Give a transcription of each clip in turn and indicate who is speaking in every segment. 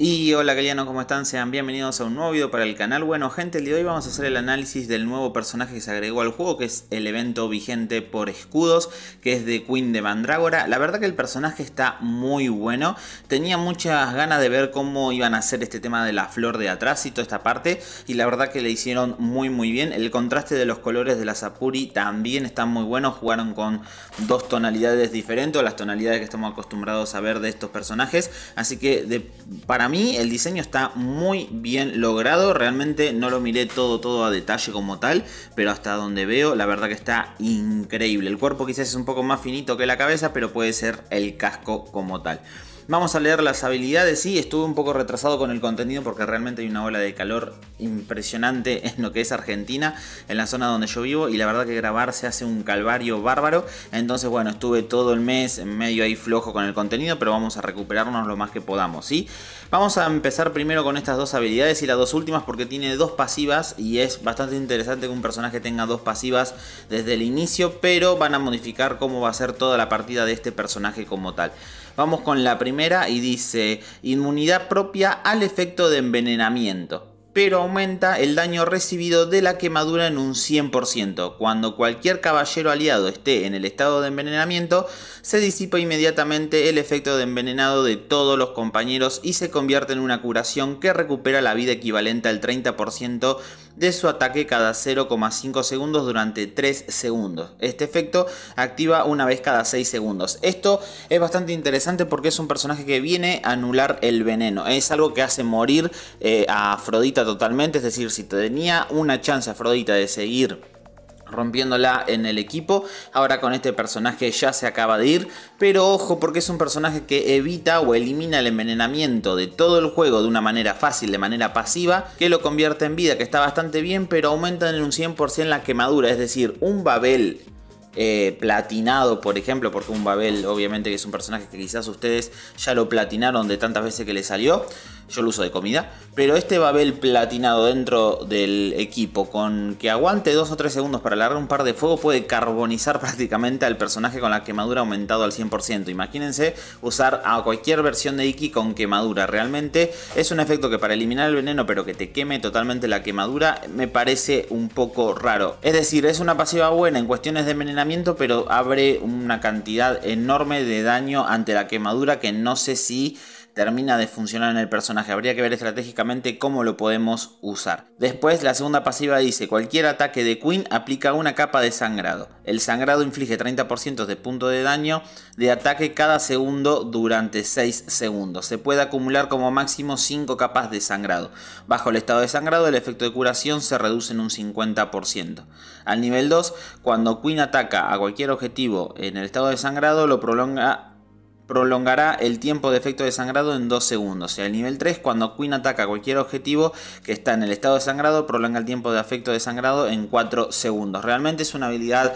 Speaker 1: Y hola Galiano, ¿cómo están? Sean bienvenidos a un nuevo video para el canal. Bueno gente, el día de hoy vamos a hacer el análisis del nuevo personaje que se agregó al juego, que es el evento vigente por escudos, que es de Queen de Mandrágora. La verdad que el personaje está muy bueno. Tenía muchas ganas de ver cómo iban a hacer este tema de la flor de atrás y toda esta parte, y la verdad que le hicieron muy muy bien. El contraste de los colores de la Sapuri también está muy bueno, jugaron con dos tonalidades diferentes, o las tonalidades que estamos acostumbrados a ver de estos personajes, así que de, para para mí el diseño está muy bien logrado. Realmente no lo miré todo, todo a detalle como tal, pero hasta donde veo, la verdad que está increíble. El cuerpo quizás es un poco más finito que la cabeza, pero puede ser el casco como tal. Vamos a leer las habilidades. Sí, estuve un poco retrasado con el contenido porque realmente hay una ola de calor impresionante en lo que es Argentina, en la zona donde yo vivo. Y la verdad que grabar se hace un calvario bárbaro. Entonces, bueno, estuve todo el mes medio ahí flojo con el contenido, pero vamos a recuperarnos lo más que podamos, ¿sí? Vamos a empezar primero con estas dos habilidades y las dos últimas porque tiene dos pasivas y es bastante interesante que un personaje tenga dos pasivas desde el inicio, pero van a modificar cómo va a ser toda la partida de este personaje como tal. Vamos con la primera y dice inmunidad propia al efecto de envenenamiento pero aumenta el daño recibido de la quemadura en un 100%. Cuando cualquier caballero aliado esté en el estado de envenenamiento, se disipa inmediatamente el efecto de envenenado de todos los compañeros y se convierte en una curación que recupera la vida equivalente al 30% de su ataque cada 0,5 segundos durante 3 segundos. Este efecto activa una vez cada 6 segundos. Esto es bastante interesante porque es un personaje que viene a anular el veneno. Es algo que hace morir eh, a Afrodita totalmente, es decir, si tenía una chance Afrodita de seguir rompiéndola en el equipo. Ahora con este personaje ya se acaba de ir, pero ojo porque es un personaje que evita o elimina el envenenamiento de todo el juego de una manera fácil, de manera pasiva, que lo convierte en vida, que está bastante bien, pero aumenta en un 100% la quemadura, es decir, un Babel eh, platinado, por ejemplo, porque un Babel obviamente que es un personaje que quizás ustedes ya lo platinaron de tantas veces que le salió yo lo uso de comida, pero este Babel platinado dentro del equipo con que aguante 2 o 3 segundos para largar un par de fuego puede carbonizar prácticamente al personaje con la quemadura aumentado al 100%. Imagínense usar a cualquier versión de Iki con quemadura. Realmente es un efecto que para eliminar el veneno pero que te queme totalmente la quemadura me parece un poco raro. Es decir, es una pasiva buena en cuestiones de envenenamiento pero abre una cantidad enorme de daño ante la quemadura que no sé si termina de funcionar en el personaje. Habría que ver estratégicamente cómo lo podemos usar. Después, la segunda pasiva dice, cualquier ataque de Queen aplica una capa de sangrado. El sangrado inflige 30% de punto de daño de ataque cada segundo durante 6 segundos. Se puede acumular como máximo 5 capas de sangrado. Bajo el estado de sangrado, el efecto de curación se reduce en un 50%. Al nivel 2, cuando Queen ataca a cualquier objetivo en el estado de sangrado, lo prolonga prolongará el tiempo de efecto de sangrado en 2 segundos. Y al nivel 3, cuando Queen ataca cualquier objetivo que está en el estado de sangrado, prolonga el tiempo de efecto de sangrado en 4 segundos. Realmente es una habilidad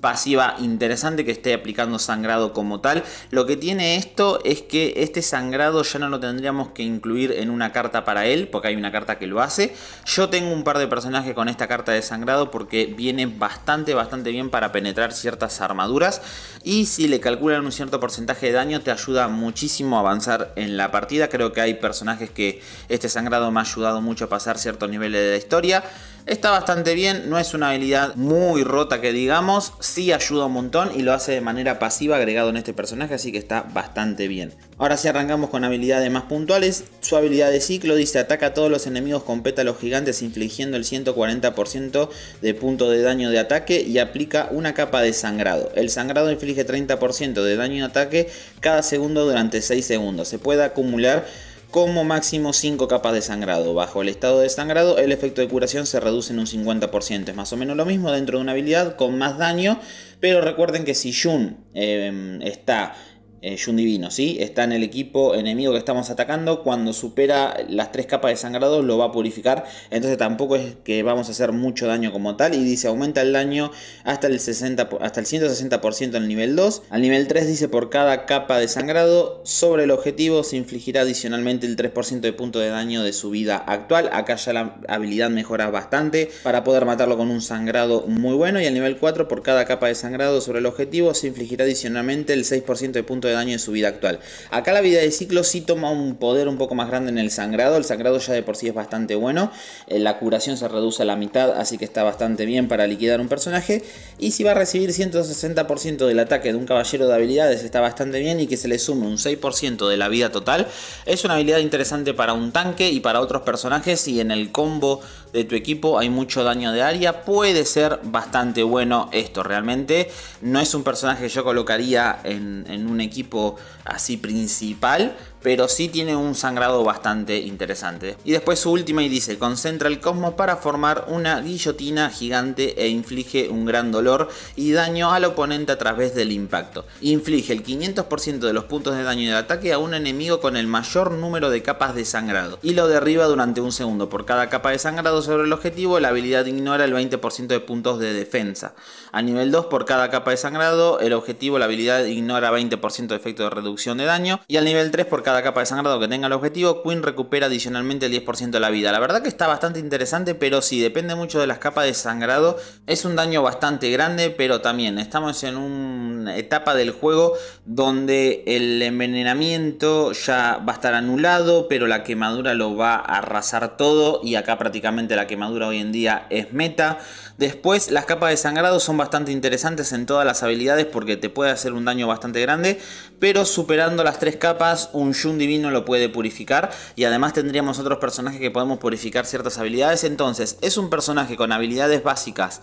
Speaker 1: pasiva interesante que esté aplicando sangrado como tal. Lo que tiene esto es que este sangrado ya no lo tendríamos que incluir en una carta para él, porque hay una carta que lo hace. Yo tengo un par de personajes con esta carta de sangrado porque viene bastante, bastante bien para penetrar ciertas armaduras. Y si le calculan un cierto porcentaje de daño, te ayuda muchísimo a avanzar en la partida. Creo que hay personajes que este sangrado me ha ayudado mucho a pasar ciertos niveles de la historia. Está bastante bien, no es una habilidad muy rota que digamos, sí ayuda un montón y lo hace de manera pasiva agregado en este personaje, así que está bastante bien. Ahora si arrancamos con habilidades más puntuales, su habilidad de ciclo dice ataca a todos los enemigos con pétalos gigantes infligiendo el 140% de punto de daño de ataque y aplica una capa de sangrado. El sangrado inflige 30% de daño de ataque cada segundo durante 6 segundos. Se puede acumular como máximo 5 capas de sangrado. Bajo el estado de sangrado, el efecto de curación se reduce en un 50%. Es más o menos lo mismo dentro de una habilidad con más daño. Pero recuerden que si Jun eh, está eh, divino ¿sí? Está en el equipo enemigo que estamos atacando. Cuando supera las tres capas de sangrado lo va a purificar. Entonces tampoco es que vamos a hacer mucho daño como tal. Y dice aumenta el daño hasta el, 60, hasta el 160% en el nivel 2. Al nivel 3 dice por cada capa de sangrado sobre el objetivo se infligirá adicionalmente el 3% de punto de daño de su vida actual. Acá ya la habilidad mejora bastante para poder matarlo con un sangrado muy bueno. Y al nivel 4 por cada capa de sangrado sobre el objetivo se infligirá adicionalmente el 6% de punto de daño en su vida actual. Acá la vida de ciclo sí toma un poder un poco más grande en el sangrado. El sangrado ya de por sí es bastante bueno. Eh, la curación se reduce a la mitad, así que está bastante bien para liquidar un personaje. Y si va a recibir 160% del ataque de un caballero de habilidades, está bastante bien. Y que se le sume un 6% de la vida total. Es una habilidad interesante para un tanque y para otros personajes. Y en el combo de tu equipo, hay mucho daño de área, puede ser bastante bueno esto realmente. No es un personaje que yo colocaría en, en un equipo así principal, pero sí tiene un sangrado bastante interesante. Y después su última y dice, concentra el cosmos para formar una guillotina gigante e inflige un gran dolor y daño al oponente a través del impacto. Inflige el 500% de los puntos de daño de ataque a un enemigo con el mayor número de capas de sangrado y lo derriba durante un segundo. Por cada capa de sangrado sobre el objetivo, la habilidad ignora el 20% de puntos de defensa. A nivel 2, por cada capa de sangrado, el objetivo, la habilidad ignora 20% de efecto de reducción de daño y al nivel 3, por cada cada capa de sangrado que tenga el objetivo, Queen recupera adicionalmente el 10% de la vida. La verdad que está bastante interesante, pero si depende mucho de las capas de sangrado. Es un daño bastante grande, pero también estamos en una etapa del juego donde el envenenamiento ya va a estar anulado, pero la quemadura lo va a arrasar todo y acá prácticamente la quemadura hoy en día es meta. Después las capas de sangrado son bastante interesantes en todas las habilidades porque te puede hacer un daño bastante grande, pero superando las tres capas un Yun divino lo puede purificar y además tendríamos otros personajes que podemos purificar ciertas habilidades. Entonces, es un personaje con habilidades básicas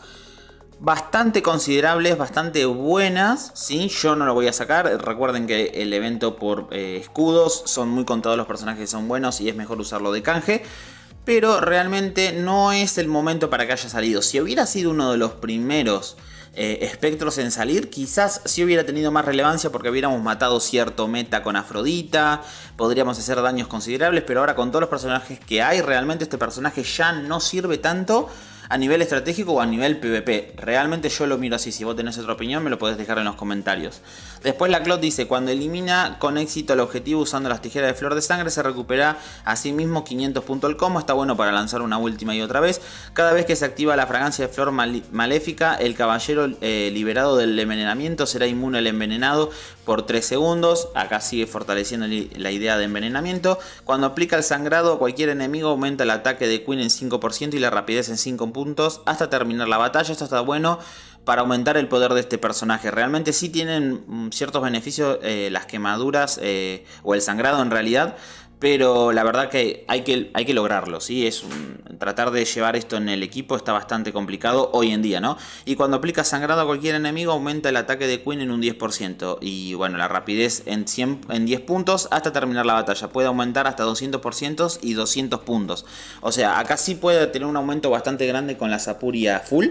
Speaker 1: bastante considerables, bastante buenas, ¿sí? Yo no lo voy a sacar, recuerden que el evento por eh, escudos, son muy contados los personajes que son buenos y es mejor usarlo de canje. Pero realmente no es el momento para que haya salido. Si hubiera sido uno de los primeros eh, espectros en salir, quizás sí hubiera tenido más relevancia porque hubiéramos matado cierto meta con Afrodita, podríamos hacer daños considerables, pero ahora con todos los personajes que hay, realmente este personaje ya no sirve tanto a nivel estratégico o a nivel PvP. Realmente yo lo miro así, si vos tenés otra opinión me lo podés dejar en los comentarios. Después la Clot dice, cuando elimina con éxito el objetivo usando las tijeras de flor de sangre se recupera a sí mismo 500 puntos al combo, está bueno para lanzar una última y otra vez. Cada vez que se activa la fragancia de flor maléfica, el caballero eh, liberado del envenenamiento será inmune al envenenado por 3 segundos. Acá sigue fortaleciendo la idea de envenenamiento. Cuando aplica el sangrado a cualquier enemigo aumenta el ataque de Queen en 5% y la rapidez en 5 puntos hasta terminar la batalla. Esto está bueno para aumentar el poder de este personaje. Realmente sí tienen mm, ciertos beneficios eh, las quemaduras eh, o el sangrado en realidad. Pero la verdad que hay que, hay que lograrlo, ¿sí? Es tratar de llevar esto en el equipo está bastante complicado hoy en día, ¿no? Y cuando aplica sangrado a cualquier enemigo aumenta el ataque de Queen en un 10%. Y bueno, la rapidez en, en 10 puntos hasta terminar la batalla. Puede aumentar hasta 200% y 200 puntos. O sea, acá sí puede tener un aumento bastante grande con la Sapuria full.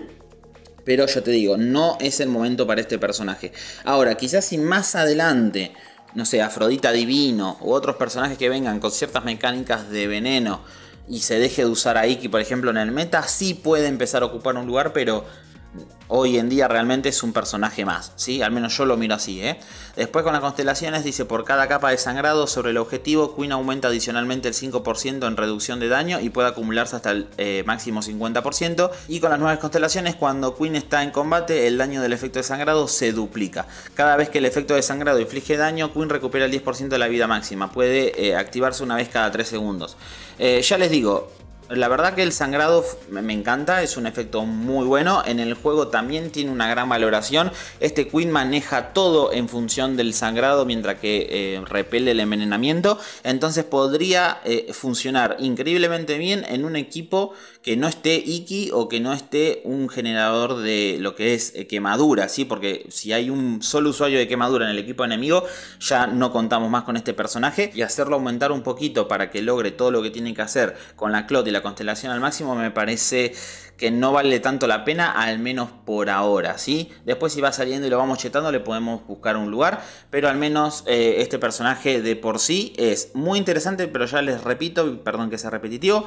Speaker 1: Pero yo te digo, no es el momento para este personaje. Ahora, quizás si más adelante no sé, Afrodita Divino u otros personajes que vengan con ciertas mecánicas de veneno y se deje de usar a Iki, por ejemplo, en el meta, sí puede empezar a ocupar un lugar, pero hoy en día realmente es un personaje más, ¿sí? Al menos yo lo miro así, ¿eh? Después con las constelaciones dice, por cada capa de sangrado sobre el objetivo, Queen aumenta adicionalmente el 5% en reducción de daño y puede acumularse hasta el eh, máximo 50%. Y con las nuevas constelaciones, cuando Queen está en combate, el daño del efecto de sangrado se duplica. Cada vez que el efecto de sangrado inflige daño, Queen recupera el 10% de la vida máxima. Puede eh, activarse una vez cada 3 segundos. ya les digo, la verdad que el sangrado me encanta, es un efecto muy bueno. En el juego también tiene una gran valoración. Este Queen maneja todo en función del sangrado mientras que eh, repele el envenenamiento. Entonces podría eh, funcionar increíblemente bien en un equipo que no esté Iki o que no esté un generador de lo que es eh, quemadura, ¿sí? Porque si hay un solo usuario de quemadura en el equipo enemigo, ya no contamos más con este personaje. Y hacerlo aumentar un poquito para que logre todo lo que tiene que hacer con la Clot y la constelación al máximo me parece que no vale tanto la pena, al menos por ahora, ¿sí? Después si va saliendo y lo vamos chetando le podemos buscar un lugar, pero al menos eh, este personaje de por sí es muy interesante, pero ya les repito, perdón que sea repetitivo,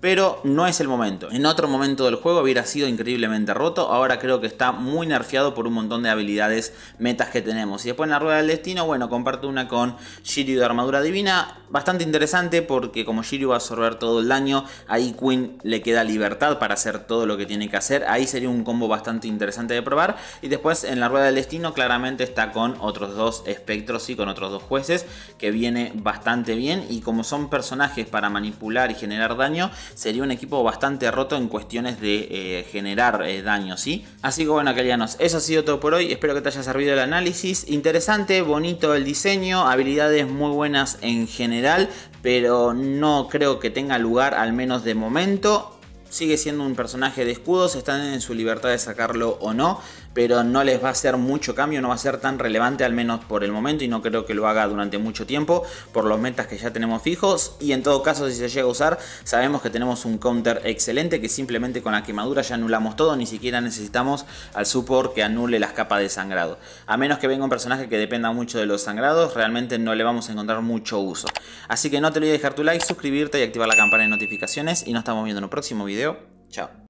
Speaker 1: pero no es el momento. En otro momento del juego hubiera sido increíblemente roto, ahora creo que está muy nerfeado por un montón de habilidades metas que tenemos. Y después en la rueda del destino, bueno, comparto una con Shiryu de armadura divina, bastante interesante porque como Shiryu va a absorber todo el daño, ahí Queen le queda libertad para hacer todo lo que tiene que hacer. Ahí sería un combo bastante interesante de probar. Y después en la rueda del destino claramente está con otros dos espectros y con otros dos jueces que viene bastante bien. Y como son personajes para manipular y generar daño, sería un equipo bastante roto en cuestiones de eh, generar eh, daño, ¿sí? Así que bueno, Kalianos, eso ha sido todo por hoy. Espero que te haya servido el análisis. Interesante, bonito el diseño, habilidades muy buenas en general, pero no creo que tenga lugar al menos de momento sigue siendo un personaje de escudos, están en su libertad de sacarlo o no pero no les va a hacer mucho cambio, no va a ser tan relevante al menos por el momento y no creo que lo haga durante mucho tiempo por los metas que ya tenemos fijos y en todo caso si se llega a usar sabemos que tenemos un counter excelente que simplemente con la quemadura ya anulamos todo, ni siquiera necesitamos al support que anule las capas de sangrado. A menos que venga un personaje que dependa mucho de los sangrados, realmente no le vamos a encontrar mucho uso. Así que no te olvides de dejar tu like, suscribirte y activar la campana de notificaciones y nos estamos viendo en un próximo video. Chao.